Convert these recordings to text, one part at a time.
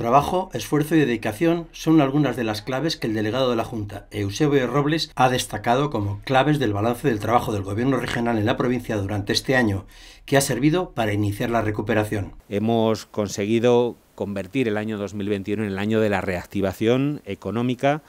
Trabajo, esfuerzo y dedicación son algunas de las claves que el delegado de la Junta, Eusebio e. Robles, ha destacado como claves del balance del trabajo del Gobierno regional en la provincia durante este año, que ha servido para iniciar la recuperación. Hemos conseguido convertir el año 2021 en el año de la reactivación económica,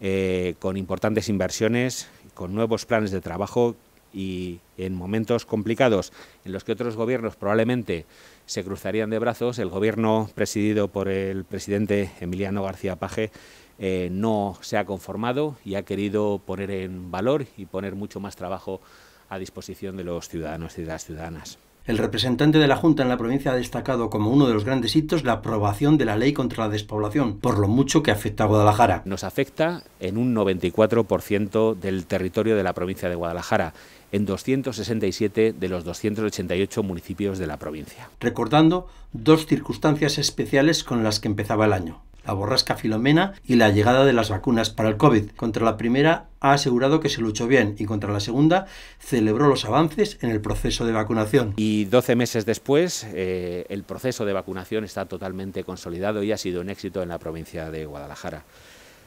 eh, con importantes inversiones, con nuevos planes de trabajo y en momentos complicados en los que otros gobiernos probablemente se cruzarían de brazos, el gobierno presidido por el presidente Emiliano García Paje eh, no se ha conformado y ha querido poner en valor y poner mucho más trabajo a disposición de los ciudadanos y de las ciudadanas. El representante de la Junta en la provincia ha destacado como uno de los grandes hitos la aprobación de la ley contra la despoblación, por lo mucho que afecta a Guadalajara. Nos afecta en un 94% del territorio de la provincia de Guadalajara en 267 de los 288 municipios de la provincia. Recordando dos circunstancias especiales con las que empezaba el año la borrasca Filomena y la llegada de las vacunas para el COVID. Contra la primera ha asegurado que se luchó bien y contra la segunda celebró los avances en el proceso de vacunación. Y 12 meses después, eh, el proceso de vacunación está totalmente consolidado y ha sido un éxito en la provincia de Guadalajara.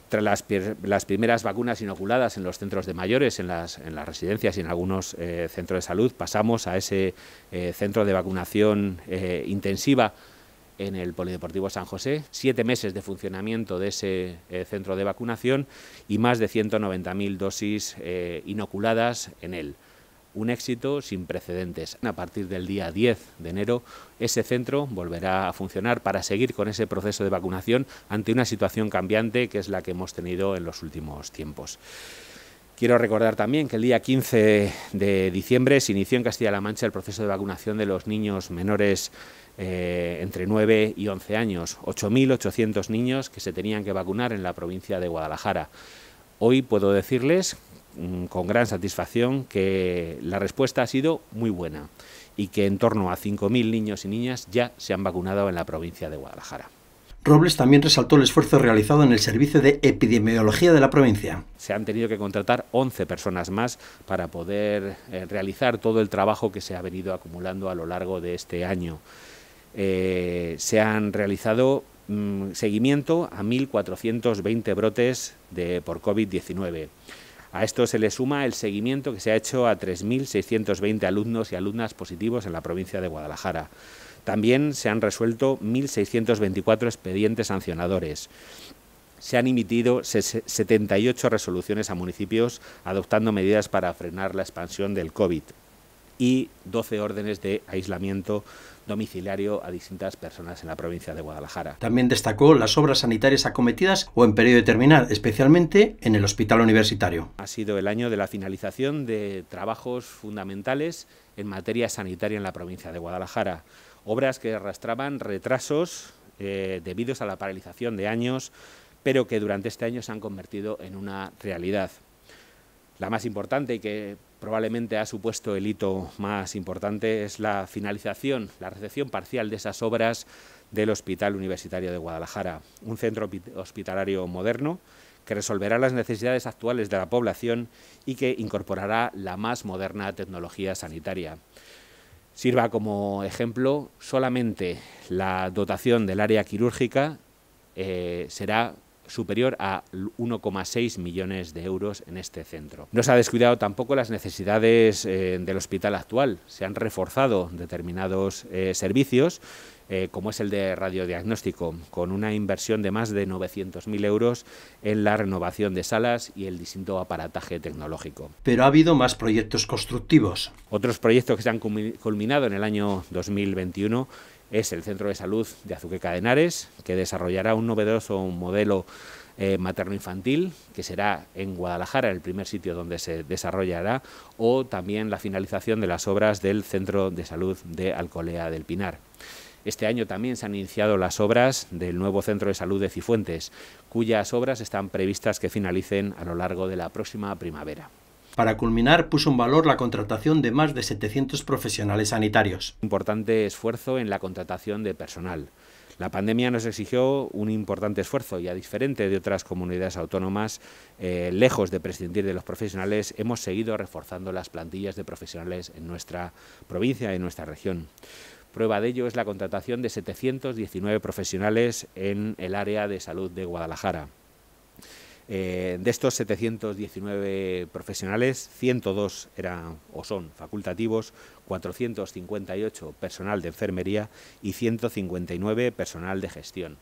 Tras las, las primeras vacunas inoculadas en los centros de mayores, en las, en las residencias y en algunos eh, centros de salud, pasamos a ese eh, centro de vacunación intensiva en el Polideportivo San José, siete meses de funcionamiento de ese eh, centro de vacunación y más de 190.000 dosis eh, inoculadas en él. Un éxito sin precedentes. A partir del día 10 de enero, ese centro volverá a funcionar para seguir con ese proceso de vacunación ante una situación cambiante que es la que hemos tenido en los últimos tiempos. Quiero recordar también que el día 15 de diciembre se inició en Castilla-La Mancha el proceso de vacunación de los niños menores eh, entre 9 y 11 años, 8.800 niños que se tenían que vacunar en la provincia de Guadalajara. Hoy puedo decirles mm, con gran satisfacción que la respuesta ha sido muy buena y que en torno a 5.000 niños y niñas ya se han vacunado en la provincia de Guadalajara. Robles también resaltó el esfuerzo realizado en el servicio de epidemiología de la provincia. Se han tenido que contratar 11 personas más para poder eh, realizar todo el trabajo que se ha venido acumulando a lo largo de este año. Eh, se han realizado mm, seguimiento a 1.420 brotes de, por COVID-19. A esto se le suma el seguimiento que se ha hecho a 3.620 alumnos y alumnas positivos en la provincia de Guadalajara. También se han resuelto 1.624 expedientes sancionadores se han emitido 78 resoluciones a municipios adoptando medidas para frenar la expansión del COVID y 12 órdenes de aislamiento domiciliario a distintas personas en la provincia de Guadalajara. También destacó las obras sanitarias acometidas o en periodo de terminar, especialmente en el hospital universitario. Ha sido el año de la finalización de trabajos fundamentales en materia sanitaria en la provincia de Guadalajara obras que arrastraban retrasos eh, debidos a la paralización de años, pero que durante este año se han convertido en una realidad. La más importante y que probablemente ha supuesto el hito más importante es la finalización, la recepción parcial de esas obras del Hospital Universitario de Guadalajara, un centro hospitalario moderno que resolverá las necesidades actuales de la población y que incorporará la más moderna tecnología sanitaria. Sirva como ejemplo, solamente la dotación del área quirúrgica eh, será superior a 1,6 millones de euros en este centro. No se ha descuidado tampoco las necesidades eh, del hospital actual. Se han reforzado determinados eh, servicios eh, como es el de radiodiagnóstico, con una inversión de más de 900.000 euros en la renovación de salas y el distinto aparataje tecnológico. Pero ha habido más proyectos constructivos. Otros proyectos que se han culminado en el año 2021 es el Centro de Salud de Azuqueca de Henares, que desarrollará un novedoso modelo eh, materno-infantil, que será en Guadalajara el primer sitio donde se desarrollará, o también la finalización de las obras del Centro de Salud de Alcolea del Pinar. Este año también se han iniciado las obras del nuevo Centro de Salud de Cifuentes, cuyas obras están previstas que finalicen a lo largo de la próxima primavera. Para culminar, puso en valor la contratación de más de 700 profesionales sanitarios. Importante esfuerzo en la contratación de personal. La pandemia nos exigió un importante esfuerzo y a diferencia de otras comunidades autónomas, eh, lejos de prescindir de los profesionales, hemos seguido reforzando las plantillas de profesionales en nuestra provincia, y en nuestra región. Prueba de ello es la contratación de 719 profesionales en el área de salud de Guadalajara. Eh, de estos 719 profesionales, 102 eran o son facultativos, 458 personal de enfermería y 159 personal de gestión.